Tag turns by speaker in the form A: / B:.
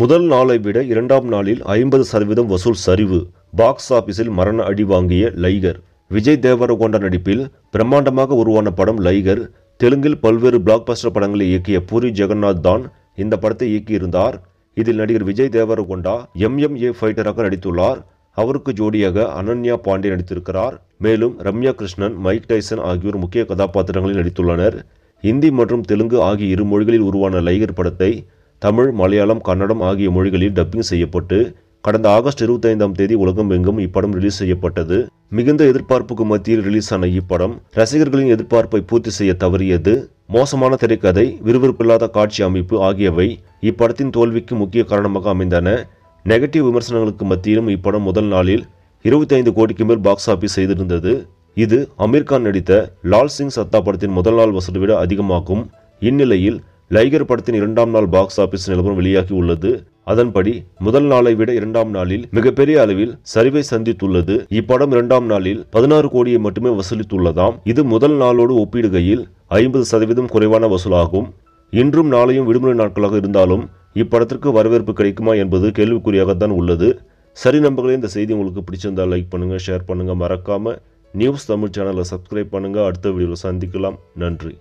A: முதல் நாளை விட இரண்டாம் நாளில் ஐம்பது சதவீதம் வசூல் சரிவு பாக்ஸ் ஆபீஸில் மரண அடி வாங்கிய லைகர் விஜய் தேவரகோண்ட நடிப்பில் பிரம்மாண்டமாக உருவான படம் லைகர் தெலுங்கில் பல்வேறு பிளாக் பஸ்டர் படங்களை இயக்கிய பூரி ஜெகநாத் தான் இந்த படத்தை இயக்கியிருந்தார் இதில் நடிகர் விஜய் தேவரகொண்டா எம்எம்ஏ ஃபைட்டராக நடித்துள்ளார் அவருக்கு ஜோடியாக அனன்யா பாண்டே நடித்திருக்கிறார் மேலும் ரம்யா கிருஷ்ணன் மைக் டைசன் ஆகியோர் முக்கிய கதாபாத்திரங்களில் நடித்துள்ளனர் இந்தி மற்றும் தெலுங்கு ஆகிய இரு மொழிகளில் உருவான லைகர் படத்தை தமிழ் மலையாளம் கன்னடம் ஆகிய மொழிகளில் டப்பிங் செய்யப்பட்டு கடந்த ஆகஸ்ட் இருபத்தி ஐந்தாம் தேதி உலகம் எங்கும் இப்படம் ரிலீஸ் செய்யப்பட்டது மிகுந்த எதிர்பார்ப்புக்கு மத்தியில் ரிலீஸ் ஆன இப்படம் ரசிகர்களின் எதிர்பார்ப்பை பூர்த்தி செய்ய தவறியது மோசமான திரைக்கதை விறுவிறுப்பில்லாத காட்சி அமைப்பு ஆகியவை இப்படத்தின் தோல்விக்கு முக்கிய காரணமாக அமைந்தன நெகட்டிவ் விமர்சனங்களுக்கு மத்தியிலும் இப்படம் முதல் நாளில் இருபத்தி ஐந்து கோடிக்கு மேல் பாக்ஸ் ஆஃபீஸ் செய்திருந்தது இது அமீர்கான் நடித்த லால் சிங் சத்தா படத்தின் முதல் நாள் வசூலை விட அதிகமாகும் இந்நிலையில் லைகர் படத்தின் இரண்டாம் நாள் பாக்ஸ் ஆபீஸ் நிலவரம் வெளியாகி உள்ளது அதன்படி முதல் நாளை விட இரண்டாம் நாளில் மிகப்பெரிய அளவில் சரிவை சந்தித்துள்ளது இப்படம் இரண்டாம் நாளில் பதினாறு கோடியை மட்டுமே வசூலித்துள்ளதாம் இது முதல் நாளோடு ஒப்பிடுகையில் ஐம்பது சதவீதம் குறைவான வசூலாகும் இன்றும் நாளையும் விடுமுறை நாட்களாக இருந்தாலும் இப்படத்திற்கு வரவேற்பு கிடைக்குமா என்பது கேள்விக்குறியாகத்தான் உள்ளது சரி நம்பர்களே இந்த செய்தி உங்களுக்கு பிடிச்சிருந்தால் லைக் பண்ணுங்கள் ஷேர் பண்ணுங்கள் மறக்காமல் நியூஸ் தமிழ் சேனலை சப்ஸ்கிரைப் பண்ணுங்க அடுத்த வீடியோவில் சந்திக்கலாம் நன்றி